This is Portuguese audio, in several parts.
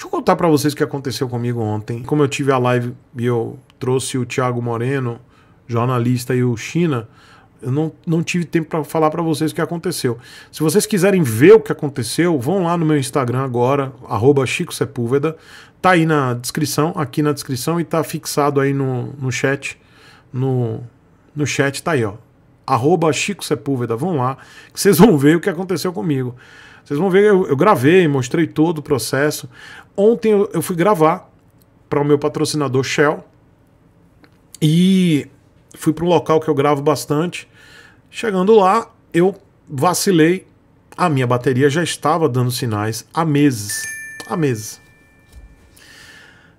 Deixa eu contar para vocês o que aconteceu comigo ontem. Como eu tive a live e eu trouxe o Thiago Moreno, jornalista, e o China, eu não, não tive tempo para falar para vocês o que aconteceu. Se vocês quiserem ver o que aconteceu, vão lá no meu Instagram agora, arroba Chico Sepúlveda. Tá aí na descrição, aqui na descrição, e tá fixado aí no, no chat. No, no chat tá aí, ó. Arroba Chico Sepúlveda. Vão lá, que vocês vão ver o que aconteceu comigo. Vocês vão ver, eu, eu gravei, mostrei todo o processo. Ontem eu, eu fui gravar para o meu patrocinador Shell e fui para um local que eu gravo bastante. Chegando lá, eu vacilei. A minha bateria já estava dando sinais há meses. Há meses.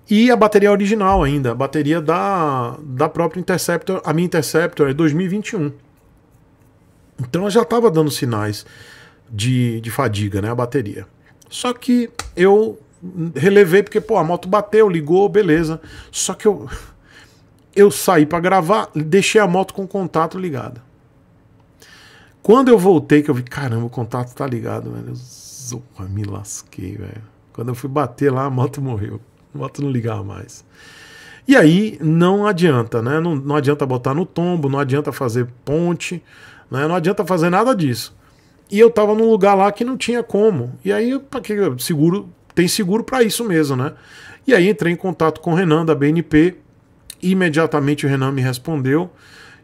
E a bateria é original ainda, a bateria da, da própria Interceptor. A minha Interceptor é 2021. Então ela já estava dando sinais de, de fadiga, né? A bateria. Só que eu relevei porque, pô, a moto bateu, ligou, beleza. Só que eu, eu saí para gravar, deixei a moto com o contato ligado. Quando eu voltei, que eu vi, caramba, o contato tá ligado, velho. Opa, me lasquei, velho. Quando eu fui bater lá, a moto morreu. A moto não ligava mais. E aí não adianta, né? Não, não adianta botar no tombo, não adianta fazer ponte, né? não adianta fazer nada disso. E eu tava num lugar lá que não tinha como. E aí, para que seguro, tem seguro para isso mesmo, né? E aí entrei em contato com o Renan da BNP. Imediatamente o Renan me respondeu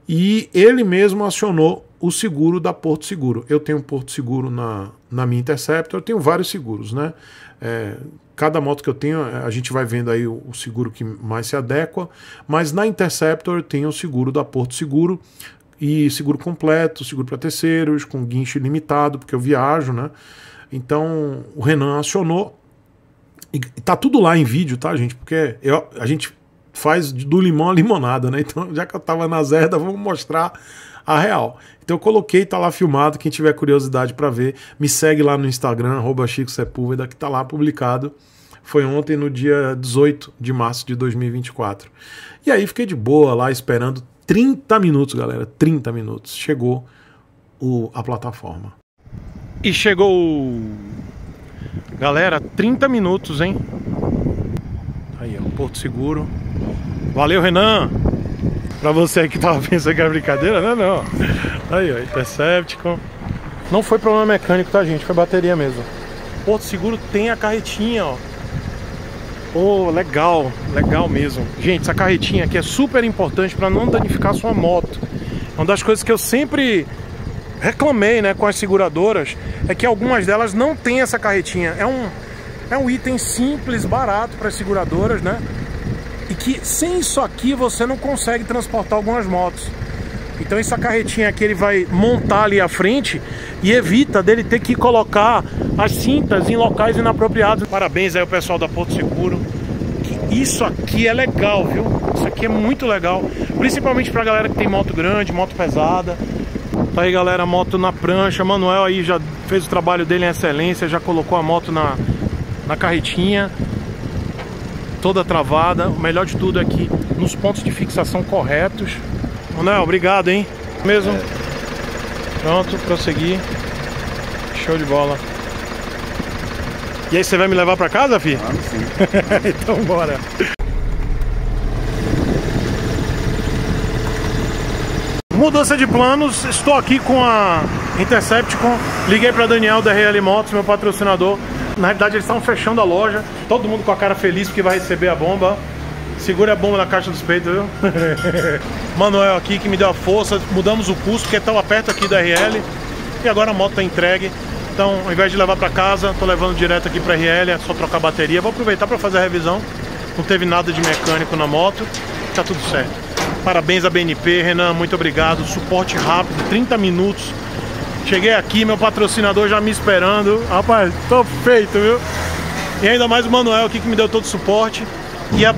e ele mesmo acionou o seguro da Porto Seguro. Eu tenho um Porto Seguro na, na minha Interceptor, eu tenho vários seguros, né? É, cada moto que eu tenho, a gente vai vendo aí o, o seguro que mais se adequa, mas na Interceptor eu tenho o seguro da Porto Seguro. E seguro completo, seguro para terceiros, com guincho limitado, porque eu viajo, né? Então o Renan acionou. E tá tudo lá em vídeo, tá, gente? Porque eu, a gente faz do limão a limonada, né? Então, já que eu tava na zerda, vamos mostrar a real. Então eu coloquei, tá lá filmado. Quem tiver curiosidade para ver, me segue lá no Instagram, Chico Sepúlveda, que tá lá publicado. Foi ontem, no dia 18 de março de 2024. E aí fiquei de boa lá esperando 30 minutos, galera. 30 minutos. Chegou o, a plataforma. E chegou. Galera, 30 minutos, hein? Aí, ó, Porto Seguro. Valeu, Renan! Pra você que tava pensando que era brincadeira, não não. Aí, ó, Intercepticon. Não foi problema mecânico, tá, gente? Foi bateria mesmo. Porto Seguro tem a carretinha, ó. Oh, legal, legal mesmo. Gente, essa carretinha aqui é super importante para não danificar sua moto. Uma das coisas que eu sempre reclamei, né, com as seguradoras é que algumas delas não têm essa carretinha. É um é um item simples, barato para as seguradoras, né? E que sem isso aqui você não consegue transportar algumas motos. Então essa carretinha aqui ele vai montar ali à frente e evita dele ter que colocar as cintas em locais inapropriados. Parabéns aí ao pessoal da Porto Seguro. Isso aqui é legal, viu? Isso aqui é muito legal, principalmente pra galera que tem moto grande, moto pesada. Tá aí galera, moto na prancha. Manuel aí já fez o trabalho dele em excelência, já colocou a moto na, na carretinha toda travada. O melhor de tudo é que nos pontos de fixação corretos Manuel, obrigado, hein? Mesmo. É. Pronto, prossegui. Show de bola. E aí, você vai me levar pra casa, fi? Vamos sim. então, bora. Mudança de planos, estou aqui com a Intercepticon. Liguei para Daniel da RL Motos, meu patrocinador. Na realidade, eles estavam fechando a loja. Todo mundo com a cara feliz porque vai receber a bomba. Segura a bomba na caixa dos peitos, viu? Manuel aqui que me deu a força, mudamos o custo porque estava é perto aqui da RL e agora a moto está entregue. Então, ao invés de levar para casa, estou levando direto aqui para a RL, é só trocar a bateria. Vou aproveitar para fazer a revisão. Não teve nada de mecânico na moto, tá tudo certo. Parabéns à BNP, Renan, muito obrigado. Suporte rápido, 30 minutos. Cheguei aqui, meu patrocinador já me esperando. Rapaz, tô feito, viu? E ainda mais o Manuel aqui que me deu todo o suporte. E a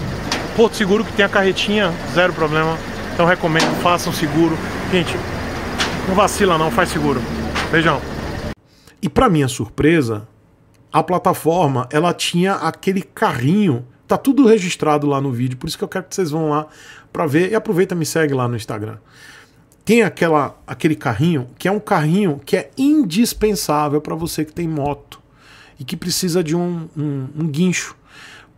Porto Seguro que tem a carretinha, zero problema. Então recomendo, façam seguro. Gente, não vacila não, faz seguro. Beijão. E para minha surpresa, a plataforma, ela tinha aquele carrinho, tá tudo registrado lá no vídeo, por isso que eu quero que vocês vão lá para ver e aproveita me segue lá no Instagram. Tem aquela aquele carrinho, que é um carrinho que é indispensável para você que tem moto e que precisa de um, um, um guincho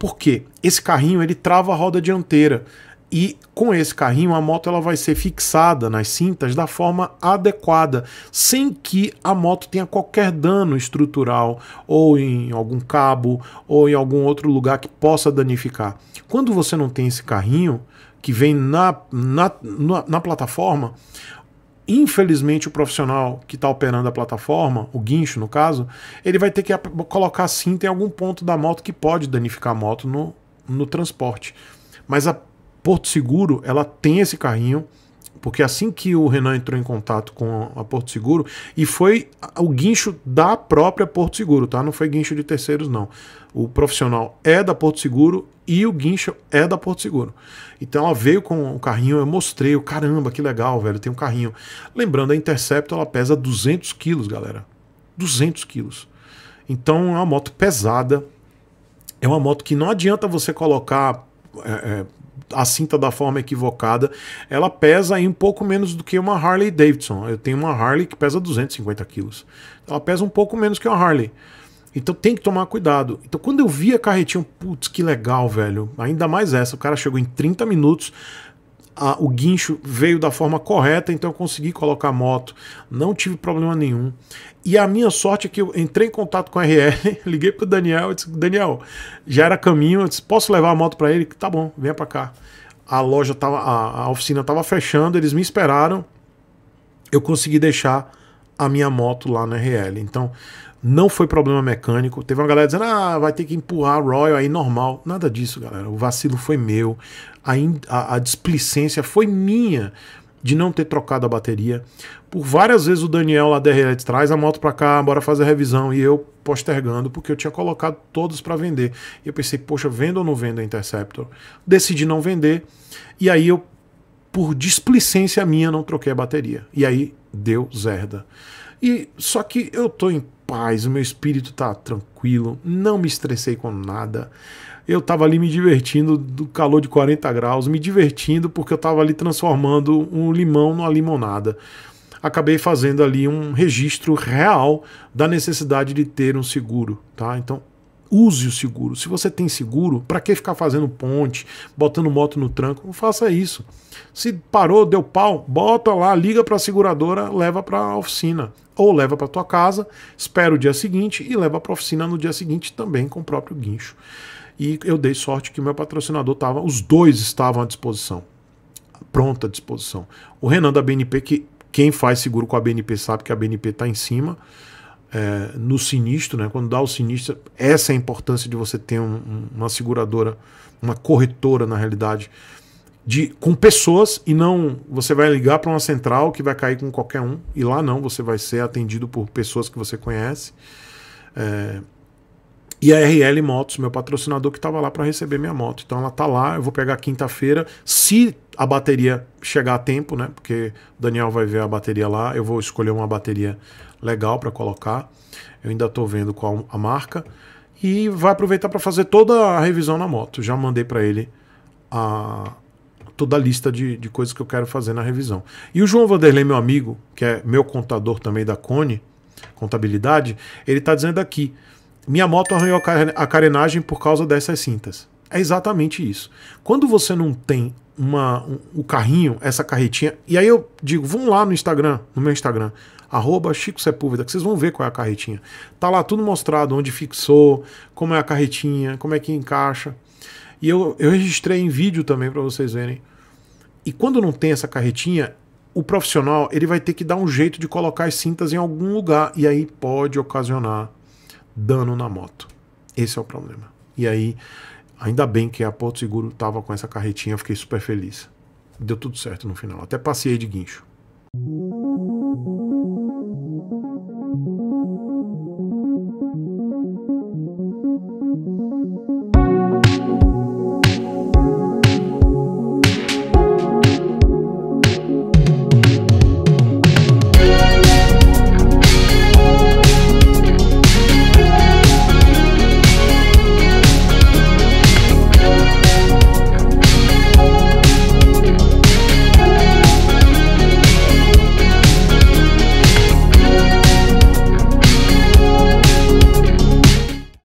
porque esse carrinho ele trava a roda dianteira e com esse carrinho a moto ela vai ser fixada nas cintas da forma adequada, sem que a moto tenha qualquer dano estrutural ou em algum cabo ou em algum outro lugar que possa danificar. Quando você não tem esse carrinho que vem na, na, na, na plataforma, Infelizmente, o profissional que está operando a plataforma, o guincho no caso, ele vai ter que colocar cinta em algum ponto da moto que pode danificar a moto no, no transporte. Mas a Porto Seguro, ela tem esse carrinho, porque assim que o Renan entrou em contato com a Porto Seguro, e foi o guincho da própria Porto Seguro, tá? Não foi guincho de terceiros, não. O profissional é da Porto Seguro e o guincho é da Porto Seguro. Então ela veio com o carrinho, eu mostrei, o caramba, que legal, velho, tem um carrinho. Lembrando, a Interceptor ela pesa 200 quilos, galera. 200 quilos. Então é uma moto pesada, é uma moto que não adianta você colocar é, é, a cinta da forma equivocada, ela pesa aí um pouco menos do que uma Harley Davidson. Eu tenho uma Harley que pesa 250 quilos. Ela pesa um pouco menos que uma Harley. Então tem que tomar cuidado. Então quando eu vi a carretinha, putz, que legal, velho. Ainda mais essa. O cara chegou em 30 minutos, a, o guincho veio da forma correta, então eu consegui colocar a moto, não tive problema nenhum. E a minha sorte é que eu entrei em contato com a RL, liguei para o Daniel, disse: Daniel, já era caminho, eu disse: posso levar a moto para ele? Tá bom, venha para cá. A loja tava, a, a oficina estava fechando, eles me esperaram, eu consegui deixar a minha moto lá na RL. Então, não foi problema mecânico. Teve uma galera dizendo, ah, vai ter que empurrar a Royal aí normal. Nada disso, galera. O vacilo foi meu. A, a, a displicência foi minha de não ter trocado a bateria. Por várias vezes o Daniel lá da RL traz a moto para cá, bora fazer a revisão. E eu postergando, porque eu tinha colocado todos para vender. E eu pensei, poxa, vendo ou não vendo a Interceptor? Decidi não vender. E aí eu, por displicência minha, não troquei a bateria. E aí deu zerda. E só que eu tô em paz, o meu espírito tá tranquilo, não me estressei com nada. Eu tava ali me divertindo do calor de 40 graus, me divertindo porque eu tava ali transformando um limão numa limonada. Acabei fazendo ali um registro real da necessidade de ter um seguro, tá? Então, Use o seguro. Se você tem seguro, para que ficar fazendo ponte, botando moto no tranco? Não faça isso. Se parou, deu pau, bota lá, liga para a seguradora, leva para a oficina ou leva para tua casa, espera o dia seguinte e leva para a oficina no dia seguinte também com o próprio guincho. E eu dei sorte que meu patrocinador estava, os dois estavam à disposição. Pronta à disposição. O Renan da BNP, que quem faz seguro com a BNP sabe que a BNP está em cima é, no sinistro, né? quando dá o sinistro, essa é a importância de você ter um, uma seguradora, uma corretora, na realidade, de com pessoas e não você vai ligar para uma central que vai cair com qualquer um, e lá não, você vai ser atendido por pessoas que você conhece. É, e a RL Motos, meu patrocinador, que estava lá para receber minha moto. Então ela tá lá, eu vou pegar quinta-feira. Se a bateria chegar a tempo, né? Porque o Daniel vai ver a bateria lá, eu vou escolher uma bateria legal para colocar. Eu ainda estou vendo qual a marca. E vai aproveitar para fazer toda a revisão na moto. Já mandei para ele a, toda a lista de, de coisas que eu quero fazer na revisão. E o João Vanderlei, meu amigo, que é meu contador também da Cone, contabilidade, ele está dizendo aqui: minha moto arranhou a carenagem por causa dessas cintas. É exatamente isso. Quando você não tem uma, um, o carrinho, essa carretinha, e aí eu digo, vão lá no Instagram, no meu Instagram, arroba Chico Sepúlveda, que vocês vão ver qual é a carretinha. Tá lá tudo mostrado, onde fixou, como é a carretinha, como é que encaixa. E eu, eu registrei em vídeo também para vocês verem. E quando não tem essa carretinha, o profissional ele vai ter que dar um jeito de colocar as cintas em algum lugar e aí pode ocasionar dano na moto. Esse é o problema. E aí, ainda bem que a Porto Seguro estava com essa carretinha, eu fiquei super feliz. Deu tudo certo no final. Até passei de guincho.